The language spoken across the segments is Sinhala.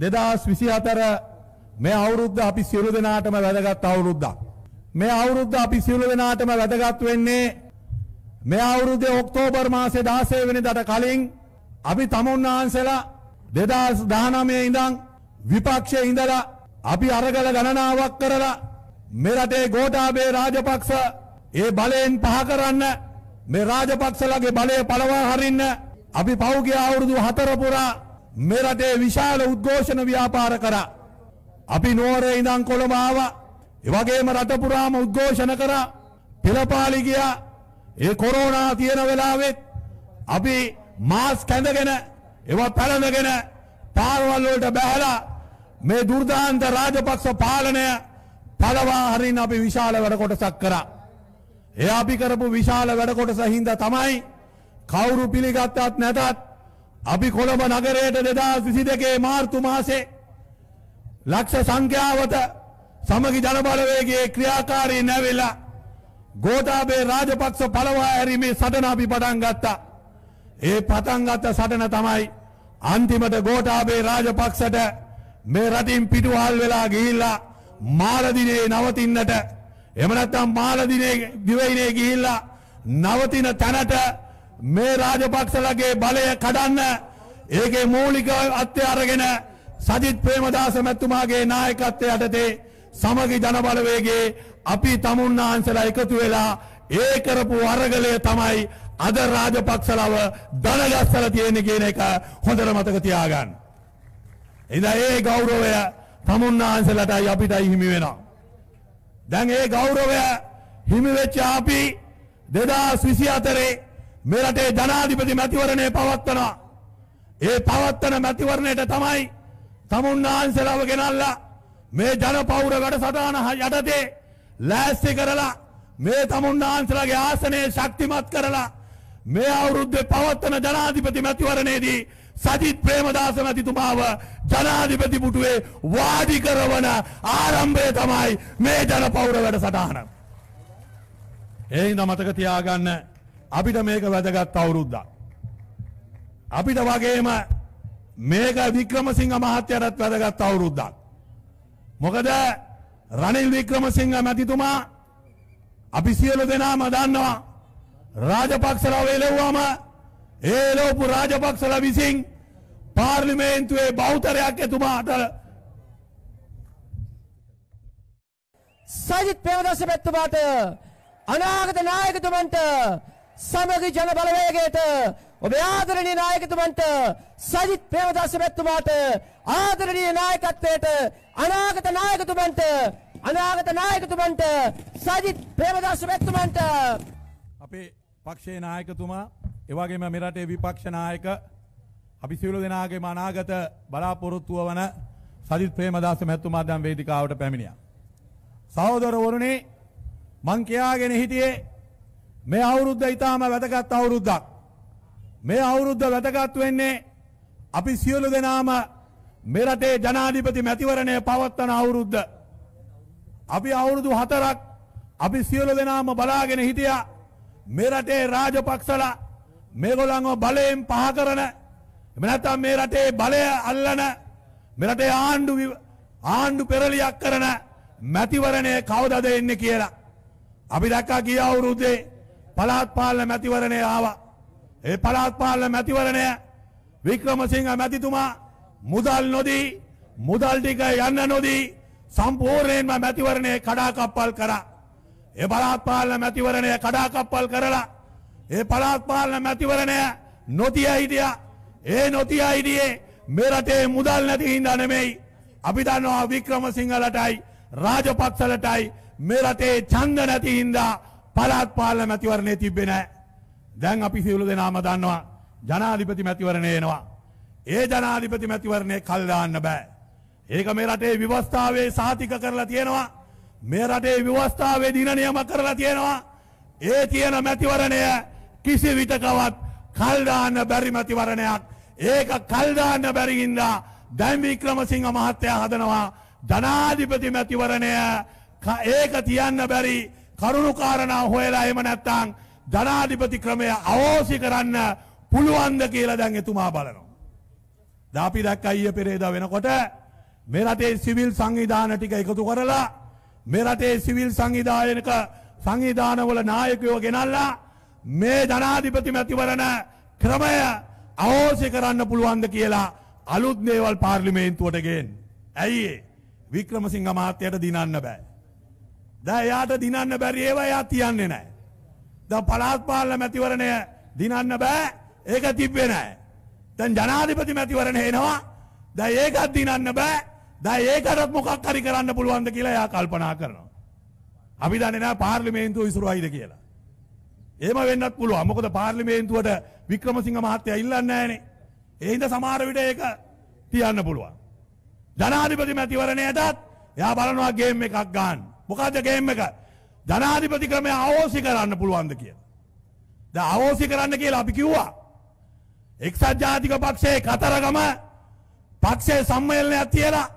දෙදස් විසි අතර මේ අවුරුද්ධ අපි සියලු දෙනාටම වැදගත් අවුරුද්දක්. මේ අවුරුද්ධ අපි සියලු දෙනාටම වැදගත් වෙන්නේ මේ අවුරුද්දේ ඔක්තෝබර් මාසේ 16 වෙනිදාට කලින් අපි තමුන්නාන්සලා 2019 ඉඳන් විපක්ෂයේ ඉඳලා අපි අරගල ගණනාවක් කරලා මේ රටේ ගෝඨාභය රාජපක්ෂ ඒ බලයෙන් පහ කරන්න මේ රාජපක්ෂලගේ බලය පළවා හරින්න අපි පෞගේ අවුරුදු 4 පුරා මෙරටේ විශාල උද්ඝෝෂණ ව්‍යාපාර කරා. අපි නුවරේ ඉඳන් කොළඹ ආවා. ඒ වගේම රට පුරාම උද්ඝෝෂණ කරා. පෙළපාලි ගියා. ඒ කොරෝනා තියෙන වෙලාවෙත් අපි මාස් කැඳගෙන ඒවා පැලඳගෙන පාරවල් වලට බැහැලා මේ දුර්දාන්ත රාජපක්ෂ පාලනය පළවා හරින්න අපි විශාල වැඩ කොටසක් කරා. ඒ අපි කරපු විශාල වැඩ කොටස හින්දා තමයි කවුරු පිළිගත්තත් නැතත් අපි කොළඹ නගරයට දෙදස් විසි දෙකේ මාර්තු මාසේ ලක්ෂ සංඛ්‍යාවත සමගි ජනබලවේගේ ක්‍රියාකාරී නැවිලා ගෝතාබේ රාජපක්ෂ පලවා ඇරීමේ සටන අපි පටන් ගත්තා. ඒ පටන් ගත්ත සටන තමයි අන්තිමට ගෝඨාභය රාජපක්ෂට මේ රටින් පිටුවහල් වෙලා ගිහිල්ලා මාලදිනේ නවතින්නට එහෙම නැත්නම් මාලදිනේ දිවයිනේ ගිහිල්ලා නවතින තැනට මේ රාජපක්ෂලගේ බලය කඩන්න ඒකේ මූලික අත්ය අරගෙන සජිත් ප්‍රේමදාස මැතිතුමාගේ නායකත්වය යටතේ සමගි ජනබලවේගේ අපි තමුන්නාන්සලා එකතු වෙලා ඒ කරපු අරගලය තමයි අද රාජපක්ෂලව දනගස්සලා තියෙන කියන එක හොඳට මතක තියාගන්න. එදා ඒ ගෞරවය තමුන්නාන්සලටයි අපිටයි හිමි වෙනවා. දැන් ඒ ගෞරවය හිමි වෙච්ච අපි 2024 මෙරටේ ජනාධිපති මැතිවරණය පවත්වනවා. ඒ පවත්වන මැතිවරණයට තමයි තමුන්නාන්සලාව ගෙනල්ලා මේ ජනපෞර වැඩසටහන යටතේ ලෑස්ති කරලා මේ තමුන්නාන්සලාගේ ආසනය ශක්තිමත් කරලා මේ අවුරුද්දේ පවත්වන ජනාධිපති මැතිවරණයේදී සජිත් ප්‍රේමදාස මැතිතුමාව ජනාධිපති පුටුවේ වාඩි කරවන ආරම්භය තමයි මේ ජනපෞර වැඩසටහන. ඒ හින්දා මතක තියාගන්න අපිට මේක වැදගත් අවුරුද්දක්. අපිට වගේම මේක වික්‍රමසිංහ මහත්තයටත් වැදගත් අවුරුද්දක්. මොකද රනිල් වික්‍රමසිංහ මැතිතුමා අපි සියලු දෙනාම දන්නවා රාජපක්ෂලව එලෙව්වම ඒ ලෝපු රාජපක්ෂල විසින් පාර්ලිමේන්තුවේ බෞතරයක් එතුමාට සජිත් ප්‍රේමදාස මැතිතුමාට අනාගත නායකතුමන්ට සමගි ජන බලවේගයට ඔබේ ආදරණීය නායකතුමන්ට සජිත් ප්‍රේමදාස මැතිතුමාට ආදරණීය නායකත්වයට අනාගත නායකතුමන්ට අනාගත නායකතුමන්ට සජිත් ප්‍රේමදාස මැතිතුමන්ට අපේ පක්ෂයේ නායකතුමා එවැගේම මෙරටේ විපක්ෂ නායක අපි සියලු දෙනාගේම අනාගත බලාපොරොත්තුව වන සජිත් ප්‍රේමදාස මැතිතුමා දැන් වේදිකාවට පැමිණියා. සහෝදරවරුනි මං කියාගෙන හිටියේ මේ අවුරුද්ද ඉතාම වැදගත් අවුරුද්දක්. මේ අවුරුද්ද වැදගත් වෙන්නේ අපි සියලු දෙනාම මෙරටේ ජනාධිපති මැතිවරණය පවත්වන අවුරුද්ද. අපි අවුරුදු හතරක් අපි සියලු දෙනාම බලාගෙන හිටියා මෙරටේ රාජපක්ෂලා මේගොල්ලන්ව බලයෙන් පහ කරන එහෙම නැත්නම් මේ රටේ බලය අල්ලන මෙරටේ ආණ්ඩු ආණ්ඩු පෙරලියක් කරන මැතිවරණය කවදද එන්නේ කියලා. අපි දැක්කා ගිය අවුරුද්දේ පළාත් පාලන මැතිවරණය ආවා. ඒ පළාත් පාලන මැතිවරණය වික්‍රමසිංහ මැතිතුමා මුදල් නොදී මුදල් ටික යන්න නොදී සම්පූර්ණයෙන්ම මැතිවරණය කඩාකප්පල් කරා. ඒ පළාත් පාලන මැතිවරණය කඩාකප්පල් කරලා ඒ පළාත් පාලන මැතිවරණය නොතිය හිටියා. ඒ නොතිය හිටියේ මේ රටේ මුදල් නැති හින්දා නෙමෙයි. අපි දන්නවා වික්‍රමසිංහලටයි රාජපක්ෂලටයි මේ රටේ ඡන්ද නැති හින්දා පළාත් පාලන මැතිවරණේ තිබ්බේ නැහැ. දැන් අපි සියලු දෙනාම දන්නවා ජනාධිපති මැතිවරණේ එනවා. ඒ ජනාධිපති මැතිවරණේ කල් දාන්න බෑ. ඒක මේ රටේ විවස්ථාවේ සහතික කරලා තියෙනවා. මේ රටේ විවස්ථාවේ දින නියම කරලා තියෙනවා. ඒ තියෙන මැතිවරණය කිසි විටකවත් කල් දාන්න බැරි මැතිවරණයක්. ඒක කල් දාන්න බැරි හින්දා දැන් වික්‍රමසිංහ මහත්තයා හදනවා ජනාධිපති මැතිවරණය ඒක තියන්න බැරි කරුණුකාරණා හොයලා එම නැත්තං ධනාධිපති ක්‍රමය අවෝසි කරන්න පුළුවන්ද කියලා දැන් එතුමා බලනවා. දාපි දැක් අයිය පෙරේද වෙනකොට මේ රටේ සිවිල් සංවිධාන ටික එකතු කරලා මේ රටේ සිවිල් සංවිධායනක සංවිධානවල නායකයෝ ගෙනල්ලා මේ ජනාධිපති මැතිවරණ ක්‍රමය අවෝසි කරන්න පුළුවන්ද කියලා අලුත් දේවල් පාර්ලිමේන්තුවට ගේන්න. ඇයි වික්‍රමසිංහ මහත්තයට දිනන්න බෑ. දැන් එයාට දිනන්න බැරි ඒවා එයා තියන්නේ නැහැ. දැන් පළාත් පාලන මැතිවරණය දිනන්න බෑ. ඒක තිබ්බේ නැහැ. දැන් ජනාධිපති මැතිවරණය එනවා. දැන් ඒකත් දිනන්න බෑ. දැන් ඒකටත් මොකක් හරි කරන්න පුළුවන්ද කියලා එයා කල්පනා කරනවා. අපි දන්නේ නැහැ පාර්ලිමේන්තුව ඉසුරුවයිද කියලා. එහෙම වෙන්නත් පුළුවන්. මොකද පාර්ලිමේන්තුවට වික්‍රමසිංහ මහත්තයා ඉල්ලන්නේ නැහනේ. ඒ හින්දා සමහර විට ඒක තියන්න පුළුවන්. ජනාධිපති මැතිවරණයටත් එයා බලනවා ගේම් එකක් ගන්න. මොකද ගේම් එක ජනාධිපති ක්‍රමය අවෝසි කරන්න පුළුවන්ද කියලා. ද අවෝසි කරන්න කියලා අපි කිව්වා. එක්සත් ජාතික පක්ෂයේ කතරගම පක්ෂයේ සම්මේලනයක් තියලා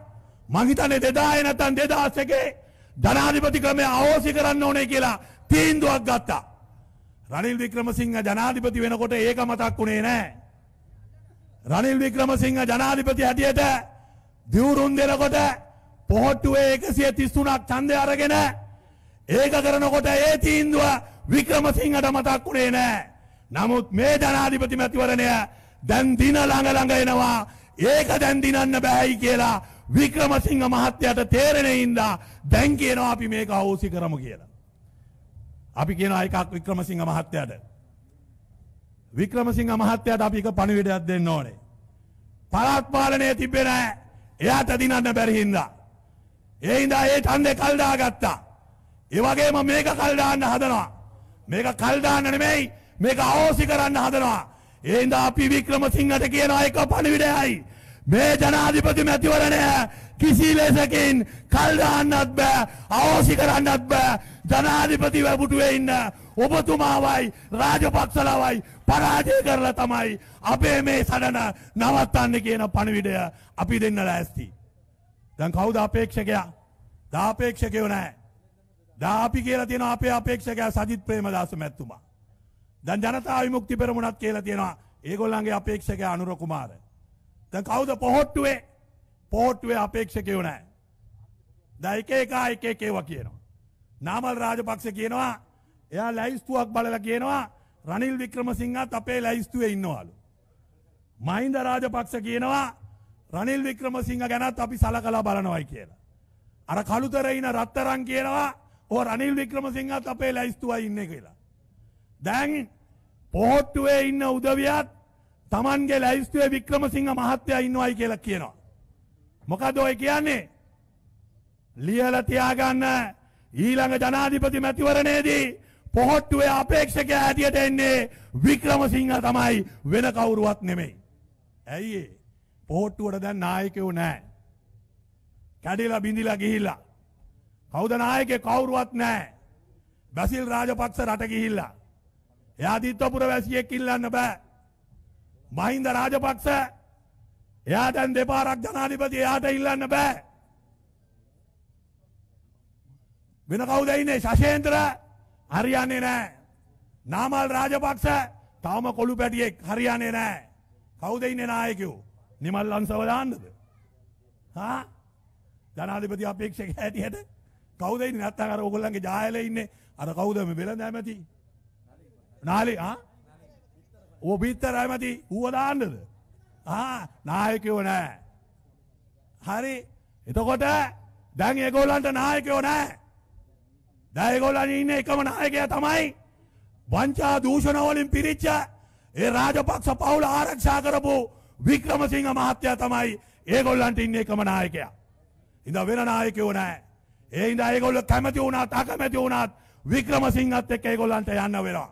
මං හිතන්නේ 2000 නැත්නම් 2001 ජනාධිපති ක්‍රමය අවෝසි කරන්න ඕනේ කියලා තීන්දුවක් ගත්තා. රනිල් වික්‍රමසිංහ ජනාධිපති වෙනකොට ඒක මතක් වුණේ නෑ. රනිල් වික්‍රමසිංහ ජනාධිපති හැටියට දියුරුම් දෙනකොට පොහොට්ටුවේ එකසිය තිස්තුනක් චන්දය අරගෙන ඒක කරනකොට ඒ තීන්දුව වික්‍රමසිංහට මතක් වුණේ නෑ. නමුත් මේ ජනාධිපති මැතිවරණය දැන් දින ළඟ ළඟ එනවා ඒක දැන් දිනන්න බෑයි කියලා වික්‍රමසිංහ මහත්තයට තේරෙනින්දා දැන් කියනවා අපි මේක අවෝසි කරමු කියලා. අපි කියනවා එකක් වික්‍රමසිංහ මහත්තයට. වික්‍රමසිංහ මහත්තයට අපි එක පණිවිඩයක් දෙන්න ඕනේ. පළාත් පාලනය තිබ්බේ නෑ. එයාට දිනන්න බැරි හින්දා. ඒයින්දා ඒ තන්දේ කල්දා ගත්තා. ඒවගේම මේක කල්දාන්න හදනවා. මේක කල්දාන්න නෙමෙයි මේක අවෝසි කරන්න හදනවා. ඒයින්දා අපි වික්‍රමසිංහට කියනවා එක පණිවිඩයයි. මේ ජනාධිපති මැතිවරණය කිසි ලෙසකින් කල්දාන්නත් බෑ අවෝසි කරන්නත් බෑ ජනාධිපති වැබුටුවේ ඉන්න ඔබතුමාවයි රාජපක්ෂලවයි පරාජය කරලා තමයි අපේ මේ සඩන නවත්තන්න කියන පණිවිඩය අපි දෙන්න ලෑස්තිී. දැන් කවුද අපේක්ෂකයා? දාපේක්ෂකයෝ නැහැ. දාපි කියලා තියෙනවා අපේ අපේක්ෂකයා සජිත් ප්‍රේමදාස මැතිතුමා. දැන් ජනතා විමුක්ති පෙරමුණක් කියලා තියෙනවා ඒගොල්ලන්ගේ අපේක්ෂකයා අනුර කුමාර. දැන් කවුද පොහොට්ටුවේ? පොහොට්ටුවේ අපේක්ෂකයෝ නැහැ. දැන් එක එක එක එක ඒවා කියනවා. නාමල් රාජපක්ෂ කියනවා එයා ලැයිස්තුවක් බලලා කියනවා රනිල් වික්‍රමසිංහත් අපේ ලැයිස්තුවේ ඉන්නවලු. මහින්ද රාජපක්ෂ කියනවා රනිල් වික්‍රමසිංහ ගැනත් අපි සලකලා බලනවයි කියලා. අර කළුතර ඉන රත්තරන් කියනවා ඕ රනිල් වික්‍රමසිංහත් අපේ ලැයිස්තුවයි ඉන්න කියලා. දැන් පොහොට්ටුවේ ඉන්න උදවියත් Tamanගේ ලැයිස්තුවේ වික්‍රමසිංහ මහත්තයා ඉන්නවයි කියලා කියනවා. මොකද ඔය කියන්නේ? ලියලා තියාගන්න ඊළඟ ජනාධිපති මැතිවරණයේදී පොහොට්ටුවේ අපේක්ෂකයා හැටියට එන්නේ වික්‍රමසිංහ තමයි වෙන කවුරුවත් නෙමෙයි. ඇයි ඒ? පොහොට්ටුවට දැන් නායකයෝ නැහැ. කැඩිලා බිඳිලා ගිහිල්ලා. කවුද නායකේ කවුරුවත් නැහැ. බැසිල් රාජපක්ෂ රට ගිහිල්ලා. එයා දිත්තපුර වැසියෙක් ඉල්ලන්න බෑ. මහින්ද රාජපක්ෂ එයා දැන් දෙපාරක් ජනාධිපති එයාට ඉල්ලන්න බෑ. වෙන කවුද ඉන්නේ? ශෂේන්ද්‍ර හරියන්නේ නැහැ. නාමල් රාජපක්ෂ තාම කොළු පැටියෙක් හරියන්නේ නැහැ. කවුද ඉන්නේ නායකයෝ? නිමල් අංශව දාන්නද? හා? ජනාධිපති අපේක්ෂක හැටියට කවුද ඉන්නේ නැත්නම් අර ඕගොල්ලන්ගේ ජායලේ ඉන්නේ අර කවුද මේ වෙලඳ ඇමති? නාලි ආ? ඔය පිටතර ඇමති ඌව දාන්නද? ආ නායකයෝ නැහැ. හරි. එතකොට දැන් ඒගොල්ලන්ට නායකයෝ නැහැ. දැන් ඒගොල්ලන් ඉන්නේ එකම නායකයා තමයි වංචා දූෂණ වලින් පිරිච්ච ඒ රාජපක්ෂ පවුල ආරක්ෂා කරපු වික්‍රමසිංහ මහත්තයා තමයි ඒගොල්ලන්ට ඉන්නේ එකම නායකයා. ඉඳ වෙන නායකයෝ නැහැ. ඒ ඉඳ ඒගොල්ලෝ කැමති වුණාත් අකමැති වුණාත් වික්‍රමසිංහත් එක්ක ඒගොල්ලන්ට යන්න වෙනවා.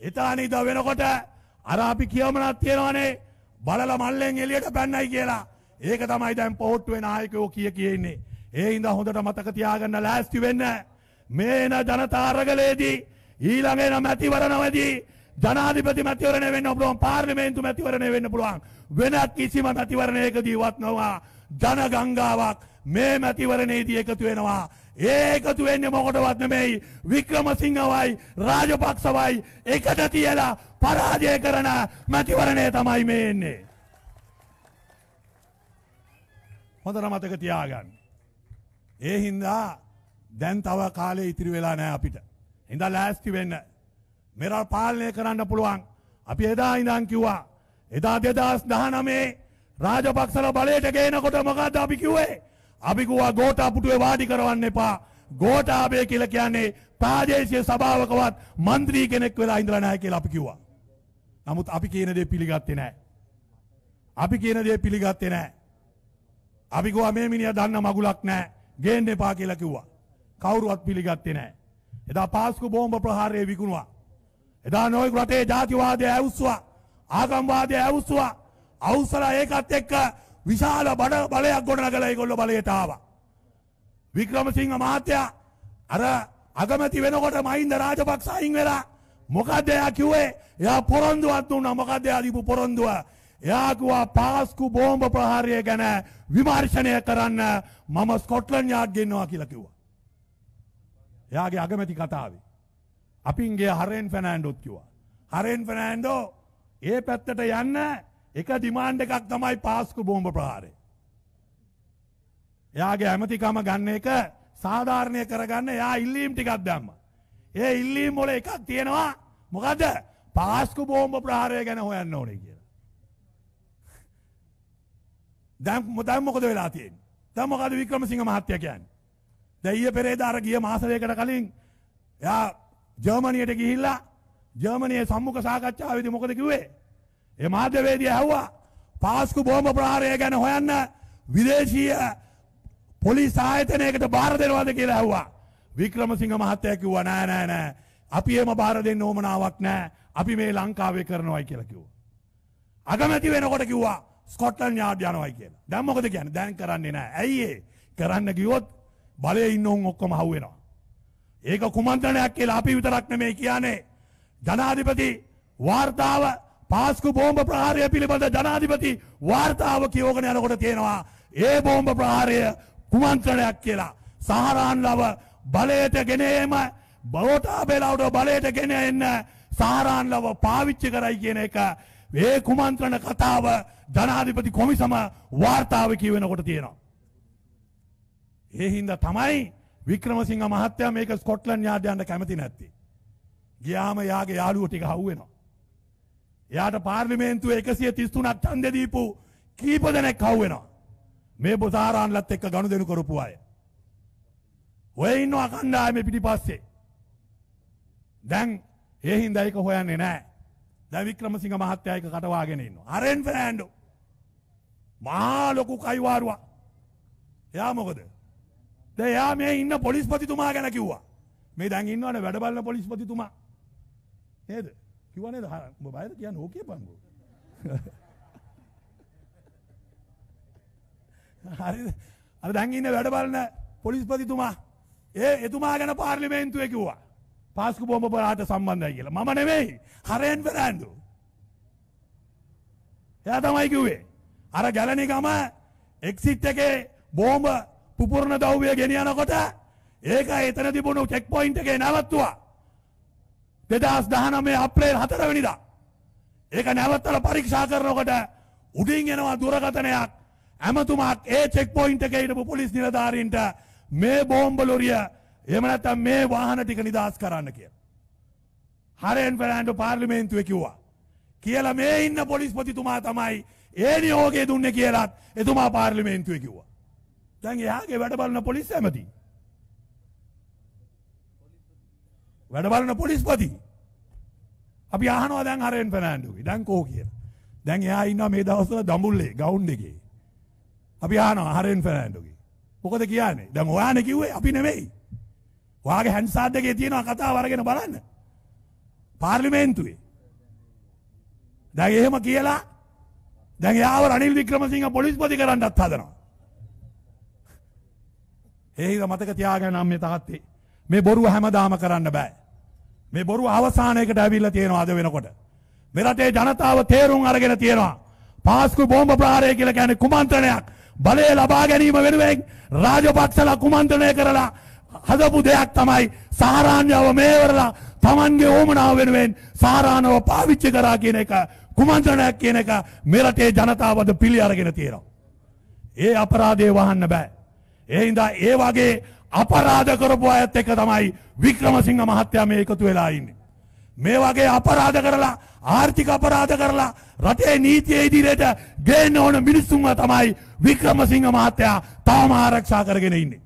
එතන ඉඳ වෙනකොට අර අපි කියවමනක් තියෙනවනේ බලලා මල්ලෙන් එළියට පැන්නයි කියලා. ඒක තමයි දැන් පොහොට්ටුවේ නායකයෝ කිය කිය ඉන්නේ. ඒ ඉඳ හොඳට මතක තියාගන්න ලෑස්ති වෙන්න. මේ එන ජනතා අරගලයේදී ඊළඟ එන මැතිවරණවදී ජනාධිපති මැතිවරණය වෙන්න පුළුවන් පාර්ලිමේන්තු මැතිවරණය වෙන්න පුළුවන් වෙනත් කිසිම මැතිවරණයකදීවත් නොවා ජනගංගාවක් මේ මැතිවරණයේදී එකතු වෙනවා ඒ එකතු වෙන්නේ මොකටවත් නෙමෙයි වික්‍රමසිංහවයි රාජපක්ෂවයි එකට තියලා පරාජය කරන මැතිවරණය තමයි මේ එන්නේ හොඳට මතක තියාගන්න ඒ හින්දා දැන් තව කාලේ ඉතිරි වෙලා නෑ අපිට හින්දා ලෑස්ති වෙන්න මෙරල් පාලනය කරන්න පුළුවන්. අපි එදා ඉඳන් කිව්වා. එදා 2019 රාජපක්ෂල බලයට ගේනකොට මොකද්ද අපි කිව්වේ? අපි කිව්වා ගෝඨාපුටුවේ වාඩි කරවන්න එපා. ගෝඨාභය කියලා කියන්නේ ප්‍රාදේශීය සභාවකවත් മന്ത്രി කෙනෙක් වෙලා ඉඳලා නැහැ කියලා අපි කිව්වා. නමුත් අපි කියන දේ පිළිගත්තේ නැහැ. අපි කියන දේ පිළිගත්තේ නැහැ. අපි කිව්වා මේ මිනිහා දන්න මගුලක් නැහැ. ගේන්න එපා කියලා කිව්වා. කවුරුවත් පිළිගත්තේ නැහැ. එදා පාස්කු බෝම්බ ප්‍රහාරයේ විකුණුවා. එදා නොයෙක් රටේ ජාතිවාදය ඇවුස්සුවා ආගම්වාදය ඇවුස්සුවා අවසර ඒකත් එක්ක විශාල බඩ බලයක් ගොඩනගලා ඒගොල්ලෝ බලයට ආවා. වික්‍රමසිංහ මහත්තයා අර අගමැති වෙනකොට මහින්ද රාජපක්ෂ අයින් වෙලා මොකද්ද එයා කිව්වේ? එයා පොරොන්දුවක් දුන්නා. මොකද්ද එයා දීපු පොරොන්දුව? එයා කිව්වා පාස්කු බෝම්බ ප්‍රහාරය ගැන විමර්ශනය කරන්න මම ස්කොට්ලන්ඩ් යාඩ් ගෙන්නවා කියලා කිව්වා. එයාගේ අගමැති කතාවේ අපින්ගේ හරෙන් ෆැනෑන්ඩොත් කිවා. හරෙන් ෆැනෑන්ඩෝ ඒ පැත්තට යන්න එක ඩිමාන්ඩ එකක් තමයි පාස්කු බෝම්භ ප්‍රහාරය. එයාගේ ඇමතිකම ගන්න එක සාධාරණය කරගන්න යා ඉල්ලීම් ටිකක් දැම්ම. ඒ ඉල්ලීම් මොල එකක් තියෙනවා මොකද පාස්කු බෝම්භ ප්‍රහාරය ගැන හොයන්න ඕනේ කියලා. දැම් මුදම් මොකද වෙලා තියෙන් තම මොකද වික්‍රම සිංහ මහත්්‍යකයන් දැයිය පෙරේ දාර ගිය මාසරයකට කලින් යා ජර්මනියට ගිහිල්ලා ජර්මනයේ සම්මුඛ සාකච්ඡාවේදී මොකද කිව්වේ? ඒ මාධ්‍යවේදියා ඇහුවා පාස්කු බෝම්බ ප්‍රහාරය ගැන හොයන්න විදේශීය පොලිස් ආයතනයකට බාර දෙනවද කියලා ඇහුවා. වික්‍රමසිංහ මහත්තයා කිව්වා නෑ නෑ නෑ අපි එහෙම බාර දෙන්න ඕමනාවක් නෑ අපි මේ ලංකාවේ කරනවයි කියලා කිව්වා. අගමැති වෙනකොට කිව්වා ස්කොට්ලන්ඩ් යාඩ් යනවයි කියලා. දැන් මොකද කියන්නේ? දැන් කරන්නේ නෑ. ඇයි ඒ? කරන්න ගියොත් බලයේ ඉන්න උන් ඔක්කොම හවු වෙනවා. ඒක කුමන්ත්‍රණයක් කියලා අපි විතරක් නෙමෙයි කියන්නේ. ජනාධිපති වාර්තාව පාස්කු බෝම්බ ප්‍රහාරය පිළිබඳ ජනාධිපති වාර්තාව කියෝගෙන යනකොට තියෙනවා. ඒ බෝම්බ ප්‍රහාරය කුමන්ත්‍රණයක් කියලා. සහරාන්ලව බලයට ගෙන එම බෝටාබේලාවට බලයට ගෙන එන්න සහරාන්ලව පාවිච්චි කරයි කියන එක ඒ කුමන්ත්‍රණ කතාව ජනාධිපති කොමිසම වාර්තාව කියවෙනකොට තියෙනවා. ඒ හින්දා තමයි වික්‍රමසිංහ මහත්තයා මේක ස්කොට්ලන් යාඩ් යන්න කැමති නැත්තේ. ගියාම යාගේ යාළුවෝ ටික හවුවෙනවා. එයාට පාර්ලිමේන්තුවේ 133ක් ඡන්දෙ දීපු කීප දෙනෙක් හවුවෙනවා. මේ බොසාරාන්ලත් එක්ක ගනුදෙනු කරපු අය. ඔය ඉන්නවා කණ්ඩායමේ පිටිපස්සේ. දැන් ඒ හින්දා ඒක හොයන්නේ නැහැ. දැන් වික්‍රමසිංහ මහත්තයා ඒක කටවාගෙන ඉන්නවා. අරෙන් ෆර්නෑන්ඩෝ මහා ලොකු කයිවාරුවක්. එයා මොකද? ද එයා මේ ඉන්න පොලිස්පතිතුමා ගැන කිව්වා මේ දැන් ඉන්නවනේ වැඩබල්ල පොලිස්පතිතුමා නේද කිව්වනේ උඹ බයද කියන්න ඕකේ පංගෝ හරිද අර දැන් ඉන්න වැඩබලන පොලිස්පතිතුමා ඒ එතුමා ගැන පාර්ලිමේන්තුවේ කිව්වා පාස්කු බොම්බ පොරාට සම්බන්ධයි කියලා මම නෙමෙයි හරෙන් පෙරෑන්දු එයා තමයි කිව්වේ අර ගැලනි ගම එක්සිට් එකේ බෝම්බ පුපුරණ දව්ය ගෙනියනකොට ඒක එතන තිබුණු චෙක් පොයින්ට එකේ නැවත්තුවා දෙදස් දහනමේ අප්‍රේල් හතරවෙනිදා ඒක නැවත්තල පරීක්ෂා කරනකොට උඩින් එනවා දුරකතනයක් ඇමතුමක් ඒ චෙක් පොයින්ට එක හිටපු පොලිස් නිලධාරීන්ට මේ බෝම්බ ලොරිය එහෙම නැත්නම් මේ වාහන ටික නිදහස් කරන්න කියලා. හරෙන් ෆෙරන්ඩෝ පාර්ලිමේන්තුවේ කිව්වා. කියලා මේ ඉන්න පොලිස්පතිතුමා තමයි ඒ නියෝගය දුන්නේ කියලාත් එතුමා පාර්ලිමේන්තුවේ කිව්වා. දැන් එයාගේ වැඩ බලන පොලිස් ඇමති. වැඩ බලන පොලිස්පති. අපි අහනවා දැන් හරෙන් ෆර්නෑන්ඩෝගේ. දැන් කෝ කියලා. දැන් එයා ඉන්නවා මේ දවස්වල දඹුල්ලේ ගවුන්් එකේ. අපි අහනවා හරෙන් ෆර්නෑන්ඩෝගේ. මොකද කියන්නේ? දැන් ඔයානේ කිව්වේ අපි නෙමෙයි. ඔයාගේ හැන්ඩ්සාඩ් එකේ තියෙන කතාව අරගෙන බලන්න. පාර්ලිමේන්තුවේ. දැන් එහෙම කියලා දැන් එයාව රනිල් වික්‍රමසිංහ පොලිස්පති කරන්නත් හදනවා. ඒහිද මතක තියාගෙන නම් මේ තාත්තේ. මේ බොරුව හැමදාම කරන්න බෑ. මේ බොරුව අවසානයකට ඇවිල්ලා තියෙනවා අද වෙනකොට. මේ රටේ ජනතාව තේරුම් අරගෙන තියෙනවා. පාස්කු බෝම්බ ප්‍රහාරය කියලා කියන්නේ කුමන්ත්‍රණයක්. බලය ලබා ගැනීම වෙනුවෙන් රාජපක්ෂලා කුමන්ත්‍රණය කරලා හදපු දෙයක් තමයි සාරාණ්‍යව මේවරලා Tamanගේ ඕමනාව වෙනුවෙන් සාරාණව පාවිච්චි කරා කියන එක කුමන්ත්‍රණයක් කියන එක මේ රටේ ජනතාවද පිළි අරගෙන තියෙනවා. ඒ අපරාධය වහන්න බෑ. එහින්දා ඒ වගේ අපරාධ කරපු අයත් එක තමයි වික්‍රමසිංහ මහත්තයා මේ එකතු වෙලා ඉන්නේ. මේ වගේ අපරාධ කරලා ආර්ථික අපරාධ කරලා රටේ නීතිය ඉදිරියට ගේන්න ඕන මිනිස්සුන්ව තමයි වික්‍රමසිංහ මහත්තයා තාම ආරක්ෂා කරගෙන ඉන්නේ.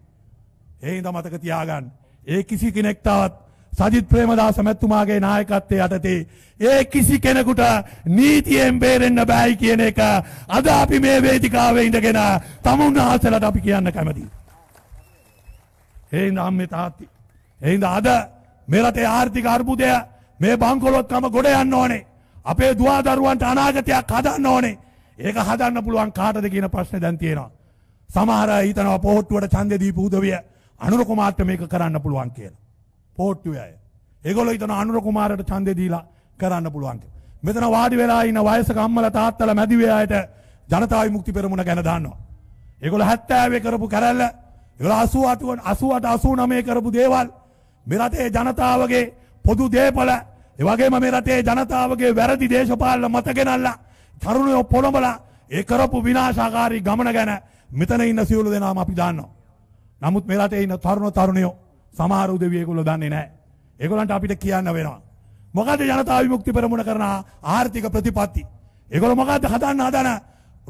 ඒ හින්දා මතක තියාගන්න. ඒ කිසි කෙනෙක් තවත් සජිත් ප්‍රේමදාස මැතිතුමාගේ නායකත්වය යටතේ ඒ කිසි කෙනෙකුට නීතියෙන් බේරෙන්න බෑයි කියන එක අද අපි මේ වේදිකාවේ ඉඳගෙන තමුන් ආසලට අපි කියන්න කැමතියි. එහෙනම් මේ තාත්ති. එහෙනම් අද මේ රටේ ආර්ථික අර්බුදය මේ බංකොලොත්කම ගොඩ යන්න ඕනේ. අපේ දුවා දරුවන්ට අනාගතයක් හදන්න ඕනේ. ඒක හදන්න පුළුවන් කාටද කියන ප්‍රශ්නේ දැන් තියෙනවා. සමහර හිතනවා පොහොට්ටුවට ඡන්දේ දීපු උදවිය අනුර කුමාර්ට මේක කරන්න පුළුවන් කියලා. පෝට්ටුවේ අය. ඒගොල්ලෝ හිතන අනුර කුමාරට ඡන්දේ දීලා කරන්න පුළුවන් කියලා. මෙතන වාඩි වෙලා ඉන්න වයසක අම්මලා තාත්තලා මැදිවේ අයට ජනතා විමුක්ති පෙරමුණ ගැන දාන්නවා. ඒගොල්ලෝ 70 කරපු කරල්ල, ඒගොල්ලෝ 88 88 89 කරපු දේවල් මේ රටේ ජනතාවගේ පොදු දේපල, ඒ වගේම මේ රටේ ජනතාවගේ වැරදි දේශපාලන මත ගෙනල්ලා තරුණයෝ පොළඹලා ඒ කරපු විනාශාකාරී ගමන ගැන මෙතන ඉන්න සියලු දෙනාම අපි දන්නවා. නමුත් මේ රටේ ඉන්න තරුණ තරුණියෝ සමහර උදවිය ඒගොල්ලෝ දන්නේ නැහැ. ඒගොල්ලන්ට අපිට කියන්න වෙනවා. මොකද ජනතා විමුක්ති පෙරමුණ කරන ආර්ථික ප්‍රතිපත්ති. ඒගොල්ලෝ මොකද හදන්න හදන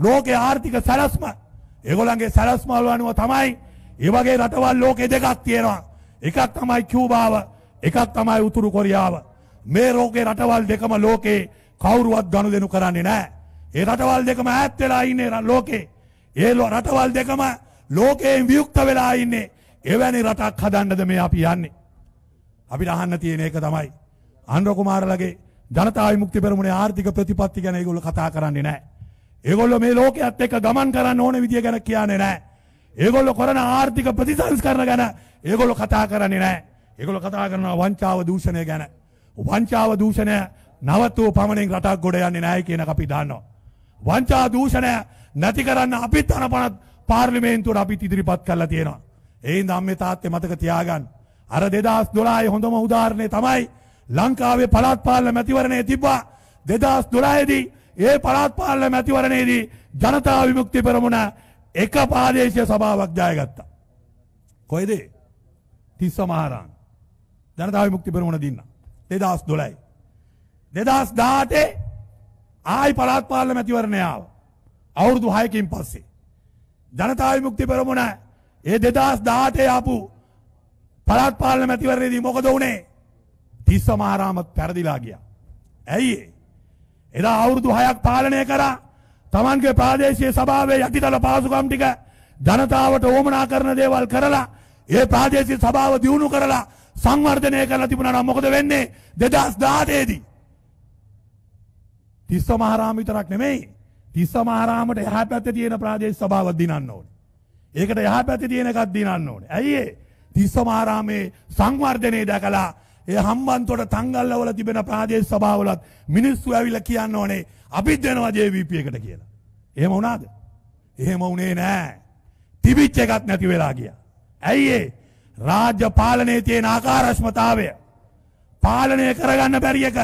ලෝකේ ආර්ථික සැලැස්ම. ඒගොල්ලන්ගේ සැලැස්ම අනුව තමයි ඒ වගේ රටවල් ලෝකේ දෙකක් තියෙනවා. එකක් තමයි කියුබාව, එකක් තමයි උතුරු කොරියාව. මේ රෝගේ රටවල් දෙකම ලෝකේ කවුරුවත් ගනුදෙනු කරන්නේ නැහැ. ඒ රටවල් දෙකම ඈත් වෙලා ඉන්නේ ලෝකේ. ඒ රටවල් දෙකම ලෝකයෙන් වියුක්ත වෙලා ඉන්නේ. එවැනි රටක් හදන්නද මේ අපි යන්නේ. අපිට අහන්න තියෙන එක තමයි. අන්ර කුමාරලගේ ජනතා විමුක්ති පෙරමුණේ ආර්ථික ප්‍රතිපත්ති ගැන ඒගොල්ලෝ කතා කරන්නේ නැහැ. ඒගොල්ලෝ මේ ලෝකයේත් එක්ක ගමන් කරන්න ඕන විදිය ගැන කියන්නේ නැහැ. ඒගොල්ලෝ කරන ආර්ථික ප්‍රතිසංස්කරණ ගැන ඒගොල්ලෝ කතා කරන්නේ නැහැ. ඒගොල්ලෝ කතා කරනවා වංචාව දූෂණය ගැන. වංචාව දූෂණය නවත්වූ පමණින් රටක් ගොඩ යන්නේ නැහැ කියන අපි දන්නවා. වංචා දූෂණය නැති කරන්න අපිත් අනපනත් පාර්ලිමේන්තුවට අපිත් ඉදිරිපත් කරලා තියෙනවා. ඒන් අම්මේ තාත්තේ මතක තියාගන්න. අර 2012 හොඳම උදාහරණය තමයි ලංකාවේ පළාත් පාලන මැතිවරණයේ තිබ්බා 2012 දී ඒ පළාත් පාලන මැතිවරණයේදී ජනතා විමුක්ති පෙරමුණ එක ප්‍රාදේශීය සභාවක් ජයගත්තා. කොයිද? තිස්ස මහරාන්. ජනතා විමුක්ති පෙරමුණ දින්න. 2012. 2018 ආයි පළාත් පාලන මැතිවරණය ආවා. අවුරුදු 6කින් පස්සේ ජනතා විමුක්ති පෙරමුණ ඒ දෙදස් දාටේ ආපු පළාත් පාලන මැතිවරණයේදී මොකද වුනේ? තිස්ස මහරාමත් පැරදිලා ගියා. ඇයි ඒ? එදා අවුරුදු 6ක් පාලනය කරා තමන්ගේ ප්‍රාදේශීය සභාවේ යටිතල පාසුකම් ටික ජනතාවට ඕමනා කරන දේවල් කරලා ඒ ප්‍රාදේශීය සභාව දියුණු කරලා සංවර්ධනය කරලා තිබුණා නම් මොකද වෙන්නේ 2018 දී තිස්ස මහරාම විතරක් නෙමෙයි තිස්ස මහරාමට එහා පැත්තේ තියෙන ප්‍රාදේශීය සභාව දිනන්න ඕනේ ඒකට යහපැති තියෙන එකක් දිනන්න ඕනේ. ඇයි ඒ? තිස්සමාරාමේ සංවර්ධනයේ දැකලා ඒ හම්බන්තොට තංගල්ලවල තිබෙන ප්‍රාදේශ සභාවලත් මිනිස්සු ඇවිල්ලා කියන්න ඕනේ අපි දෙනවා JVP එකට කියලා. එහෙම වුණාද? එහෙම වුණේ නෑ. තිබිච්ච එකක් නැති වෙලා ගියා. ඇයි ඒ? රාජ්‍ය පාලනයේ තියෙන ආකාරශ්මතාවය පාලනය කරගන්න බැරි එක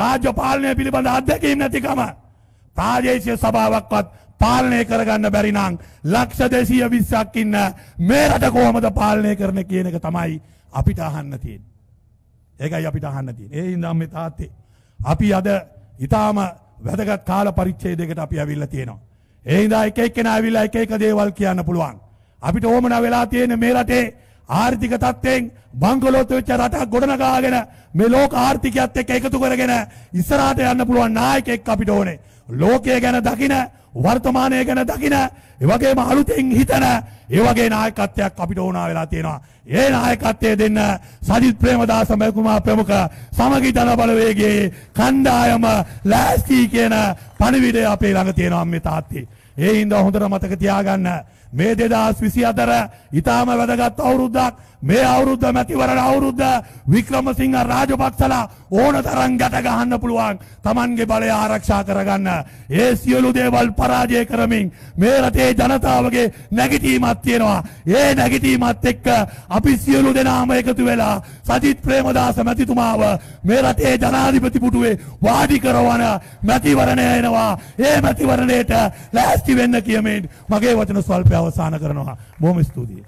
රාජ්‍ය පාලනය පිළිබඳ අත්දැකීම් නැතිකම ප්‍රාදේශීය සභාවක්වත් පාලනය කරගන්න බැරි නම් ලක්ෂ 220ක් ඉන්න මේ රට කොහොමද පාලනය කරන්නේ කියන එක තමයි අපිට අහන්න තියෙන්නේ. ඒකයි අපිට අහන්න තියෙන්නේ. ඒ හින්දා මේ තාත්තේ අපි අද ඊටාම වැදගත් කාල පරිච්ඡේදයකට අපි ඇවිල්ලා තියෙනවා. ඒ හින්දා එක එක්කෙනා ඇවිල්ලා එක එක දේවල් කියන්න පුළුවන්. අපිට ඕමනා වෙලා තියෙන මේ රටේ ආර්ථික තත්ත්වයෙන් බංගලෝත් වෙච්ච රටක් ගොඩනගාගෙන මේ ලෝක ආර්ථිකයත් එක්ක එකතු කරගෙන ඉස්සරහට යන්න පුළුවන් නායකයෙක් අපිට ඕනේ. ලෝකය ගැන දකින වර්තමානය ගැන දකින ඒවගේම අලුතෙන් හිතන ඒවගේ නායකත්වයක් අපිට ඕනා වෙලා තියෙනවා. ඒ නායකත්වය දෙන්න සජිත් ප්‍රේමදාස මැකුමා ප්‍රමුඛ සමගි ජනබලවේගයේ කණ්ඩායම ලෑස්ති කියන පණිවිඩය අපේ ළඟ තියෙනවා අම්මේ තාත්තේ. ඒ හින්දා හොඳට මතක තියාගන්න මේ 2024 ඊටාම වැදගත් අවුරුද්දක් මේ අවුරුද්ධ මැතිවරණ අවුරුද්ධ වික්‍රමසිංහ රාජපක්ෂලා ඕන තරම් ගැට ගහන්න පුළුවන් Tamange බලය ආරක්ෂා කරගන්න. ඒ සියලු දේවල් පරාජය කරමින් මේ රටේ ජනතාවගේ නැගිටීමක් තියෙනවා. ඒ නැගිටීමත් එක්ක අපි සියලු දෙනාම එකතු වෙලා සජිත් ප්‍රේමදාස මැතිතුමාව මේ රටේ ජනාධිපති පුටුවේ වාඩි කරවන මැතිවරණය එනවා. ඒ මැතිවරණයට ලෑස්ති වෙන්න කියමින් මගේ වචන ස්වල්පය අවසන් කරනවා. බොහොම ස්තුතියි.